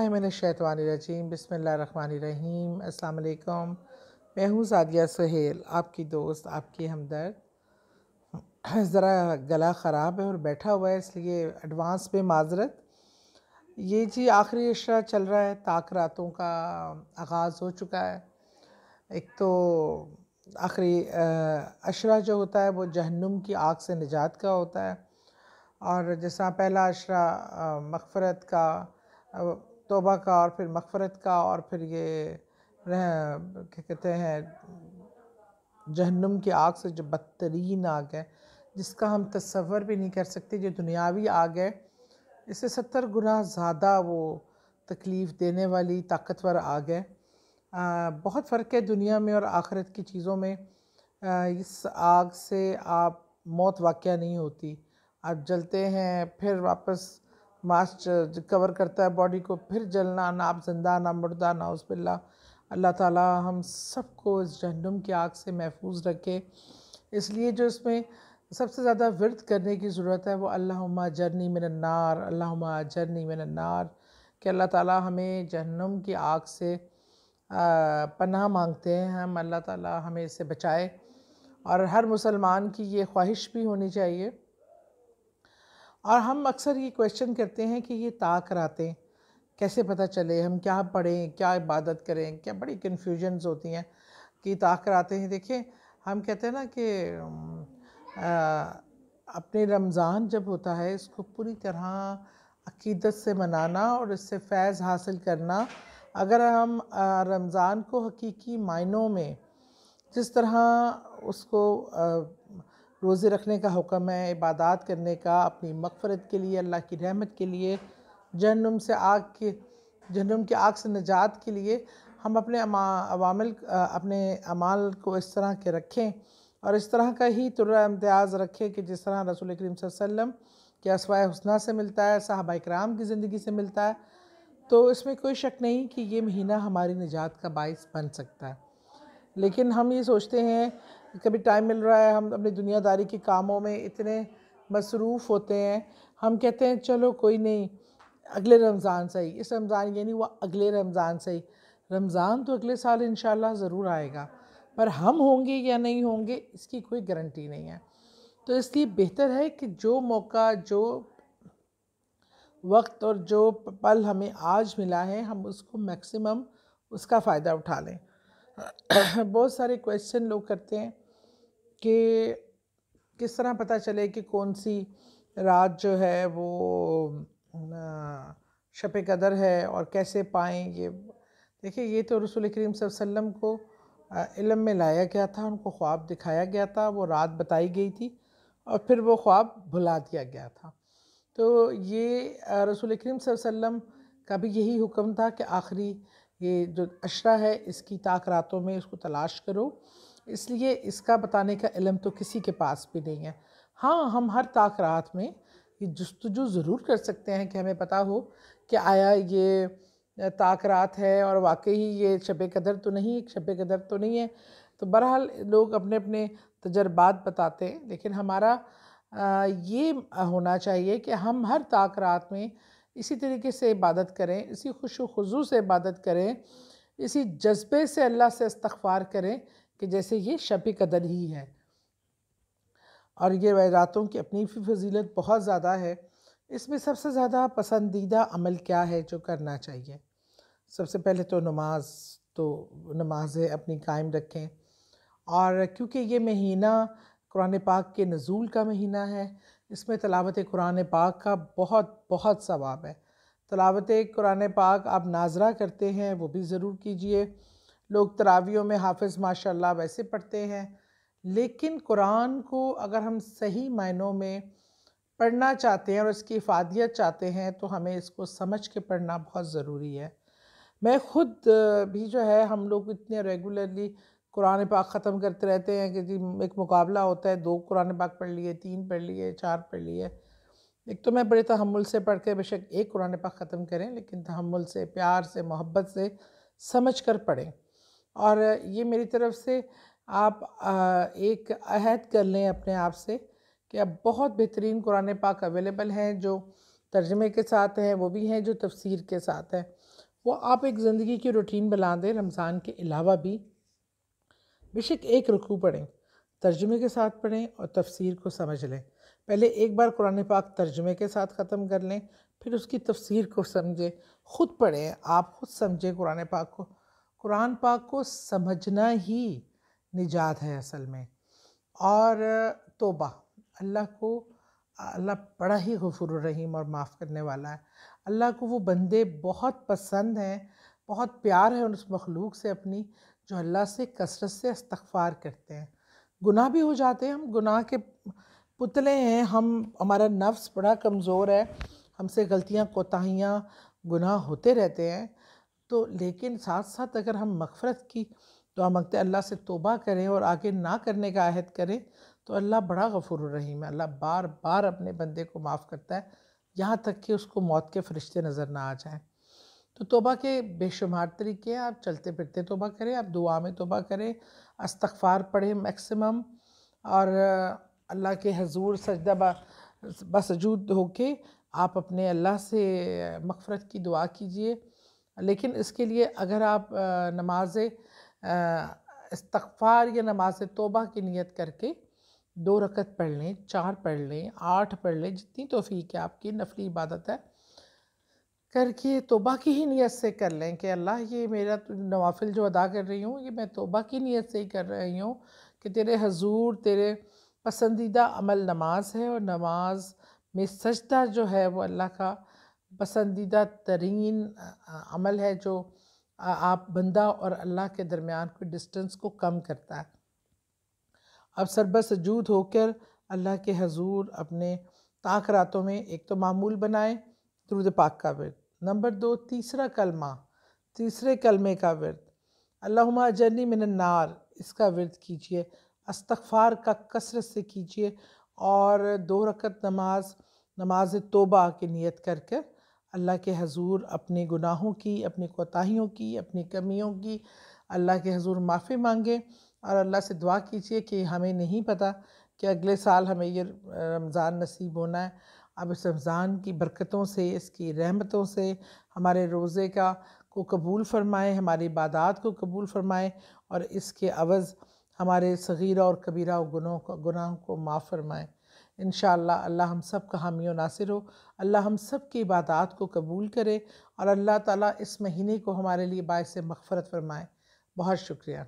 शैतवानरजीम बसमीम अल्लाम मैं हूँ सादिया सहेल आपकी दोस्त आपकी हमदर्द ज़रा गला ख़राब है और बैठा हुआ है इसलिए एडवांस पे माजरत ये जी आखिरी अशरा चल रहा है ताक रातों का आगाज़ हो चुका है एक तो आखिरी अशरा जो होता है वो जहन्नुम की आग से निजात का होता है और जैसा पहला अशरा मकफरत का तोबा का और फिर मकफरत का और फिर ये क्या कहते हैं जहन्नुम की आग से जो बदतरीन आग है जिसका हम तस्वर भी नहीं कर सकते जो दुनियावी आग है इससे सत्तर गुना ज़्यादा वो तकलीफ़ देने वाली ताकतवर आग है आ, बहुत फ़र्क है दुनिया में और आखिरत की चीज़ों में आ, इस आग से आप मौत वाक़ नहीं होती आप जलते हैं फिर वापस मास कवर करता है बॉडी को फिर जलना ना आप जिंदा ना मुर्दा ना बिल्ला अल्लाह ताला हम सबको इस जहनुम की आग से महफूज रखे इसलिए जो इसमें सबसे ज़्यादा वर्द करने की ज़रूरत है वो अल्लाह जरनी नार अल्लाह जरनी नार कि अल्लाह ताला हमें जहनुम की आग से पनाह मांगते हैं हम अल्लाह ताला हमें इससे बचाए और हर मुसलमान की ये ख्वाहिश भी होनी चाहिए और हम अक्सर ये क्वेश्चन करते हैं कि ये ताक रातें कैसे पता चले हम क्या पढ़ें क्या इबादत करें क्या बड़ी कन्फ्यूजन्स होती हैं कि ताक रातें हैं देखिए हम कहते हैं ना कि अपने रमज़ान जब होता है इसको पूरी तरह अकीदत से मनाना और इससे फैज़ हासिल करना अगर हम रमज़ान को हकीकी मायनों में जिस तरह उसको रोज़े रखने का हुक्म है इबादत करने का अपनी मकफ़रत के लिए अल्लाह की रहमत के लिए जहन्नुम से आग के जहन्नुम की आग से निजात के लिए हम अपने अवामल अवामिल अपने अमाल को इस तरह के रखें और इस तरह का ही तुर्रा इम्तियाज़ रखें कि जिस तरह रसूल करीम वसम के असवाए हसना से मिलता है साहबा कराम की ज़िंदगी से मिलता है तो इसमें कोई शक नहीं कि ये महीना हमारी निजात का बास बन सकता है लेकिन हम ये सोचते हैं कभी टाइम मिल रहा है हम अपनी दुनियादारी के कामों में इतने मसरूफ़ होते हैं हम कहते हैं चलो कोई नहीं अगले रमज़ान सही इस रमज़ान नहीं वो अगले रमज़ान सही रमज़ान तो अगले साल इन ज़रूर आएगा पर हम होंगे या नहीं होंगे इसकी कोई गारंटी नहीं है तो इसलिए बेहतर है कि जो मौका जो वक्त और जो पल हमें आज मिला है हम उसको मैक्सिमम उसका फ़ायदा उठा लें बहुत सारे क्वेश्चन लोग करते हैं कि किस तरह पता चले कि कौन सी रात जो है वो शप कदर है और कैसे पाएँ ये देखिए ये तो रसूल करीम वसम को इलम में लाया गया था उनको ख्वाब दिखाया गया था वो रात बताई गई थी और फिर वो ख्वाब भुला दिया गया था तो ये रसूल करीम वसम का भी यही हुक्म था कि आखिरी ये जो अशरा है इसकी ताक रातों में इसको तलाश करो इसलिए इसका बताने का इलम तो किसी के पास भी नहीं है हाँ हम हर ताक रात में ये जस्तजू ज़रूर कर सकते हैं कि हमें पता हो कि आया ये ताक रात है और वाकई ये शब कदर तो नहीं शब कदर तो नहीं है तो बहरहाल लोग अपने अपने तजर्बात बताते हैं लेकिन हमारा ये होना चाहिए कि हम हर ताक रात में इसी तरीके से इबादत करें इसी खुश खजू से इबादत करें इसी जज्बे से अल्लाह से इस्तफ़ार करें कि जैसे ये शब कदर ही है और ये वैरातों की अपनी भी फजीलत बहुत ज़्यादा है इसमें सबसे ज़्यादा पसंदीदा अमल क्या है जो करना चाहिए सबसे पहले तो नमाज तो नमाजें अपनी कायम रखें और क्योंकि ये महीना कुरान पाक के नज़ूल का महीना है इसमें तलावत कुरान पाक का बहुत बहुत सवाब है तलावत कुरान पाक आप नाजरा करते हैं वो भी ज़रूर कीजिए लोग तरावियों में हाफिज़ माशाल्लाह वैसे पढ़ते हैं लेकिन कुरान को अगर हम सही मायनों में पढ़ना चाहते हैं और इसकी इफादियत चाहते हैं तो हमें इसको समझ के पढ़ना बहुत ज़रूरी है मैं ख़ुद भी जो है हम लोग इतने रेगुलरली कुरान पाक ख़त्म करते रहते हैं कि जी एक मुकाबला होता है दो कुरान पाक पढ़ लिए तीन पढ़ लिए चार पढ़ लिए एक तो मैं बड़े तहमुल से पढ़ के बेशक एक कुरान पाक ख़त्म करें लेकिन तहमुल से प्यार से मोहब्बत से समझ कर पढ़ें और ये मेरी तरफ से आप एक अहद कर लें अपने आप से कि अब बहुत बेहतरीन कुरान पाक अवेलेबल हैं जो तर्जमे के साथ हैं वो भी हैं जो तफसीर के साथ हैं वो आप एक ज़िंदगी की रूटीन बना दें रमज़ान के अलावा भी बेशक एक रुकू पढ़ें तर्जमे के साथ पढ़ें और तफसीर को समझ लें पहले एक बार कुरान पाक तर्जमे के साथ ख़त्म कर लें फिर उसकी तफसीर को समझें ख़ुद पढ़ें आप ख़ुद समझें कुरान पाक को कुरान पाक को समझना ही निजात है असल में और तोबा अल्लाह को अल्लाह बड़ा ही गफुर रहीम और माफ़ करने वाला है अल्लाह को वो बंदे बहुत पसंद हैं बहुत प्यार है उस मखलूक से अपनी जो अल्लाह से कसरत से इस्तफ़ार करते हैं गुनाह भी हो जाते हैं हम गुनाह के पुतले हैं हम हमारा नफ्स बड़ा कमज़ोर है हमसे गलतियाँ कोताहियाँ गुनाह होते रहते हैं तो लेकिन साथ साथ अगर हम मफफ़रत की दुआ मांगते अल्लाह से तोबा करें और आगे ना करने का आहद करें तो अल्लाह बड़ा गफुर रहीम है अल्लाह बार बार अपने बंदे को माफ़ करता है यहाँ तक कि उसको मौत के फरिश्ते नज़र ना आ जाएँ तो तोबा के बेशुमार तरीके हैं आप चलते फिरते तोबा करें आप दुआ में तोबा करें अस्तफार पढ़ें मैक्सिमम और अल्लाह के हजूर सजदा बसजूद होके आप अपने अल्लाह से मफफ़रत की दुआ कीजिए लेकिन इसके लिए अगर आप नमाज इस्तफ़ार या नमाज तोबा की नीयत करके दो रकत पढ़ लें चार पढ़ लें आठ पढ़ लें जितनी तोफ़ी है आपकी नफली इबादत है करके तोबा की ही नीयत से कर लें कि अल्लाह ये मेरा तो नवाफिल जो अदा कर रही हूँ ये मैं तोबा की नीयत से ही कर रही हूँ कि तेरे हजूर तेरे पसंदीदा अमल नमाज है और नमाज में सजदा जो है वो अल्लाह का पसंदीदा तरीन अमल है जो आप बंदा और अल्लाह के दरमियान के डिस्टेंस को कम करता है अब सरबसजूद होकर अल्लाह के हजूर अपने ताक रातों में एक तो मामूल बनाए द्रुद पाक का वर्द नंबर दो तीसरा कलमा तीसरे कलमे का वर्द अल्लाह जर्नी मिनन्नार इसका वर्द कीजिए अस्तफ़ार का कसरत से कीजिए और दो रकत नमाज नमाज तोबा की नीयत करके अल्लाह के हजूर अपने गुनाहों की अपनी कोताहियों की अपनी कमियों की अल्लाह के हजूर माफ़ी मांगें और अल्लाह से दुआ कीजिए कि हमें नहीं पता कि अगले साल हमें ये रमज़ान नसीब होना है अब इस रमज़ान की बरकतों से इसकी रहमतों से हमारे रोज़े का को कबूल फरमाएँ हमारी इबादात को कबूल फरमाएँ और इसके अवज़ हमारे सगीरा और कबीरा गुनों को गुनाहों को माफ़ फरमाएँ इन अल्लाह हम सब का हामी और नासिर हो अल्लाह हम सब की इबादत को कबूल करे और अल्लाह ताला इस महीने को हमारे लिए बायस मगफ़रत फरमाए बहुत शुक्रिया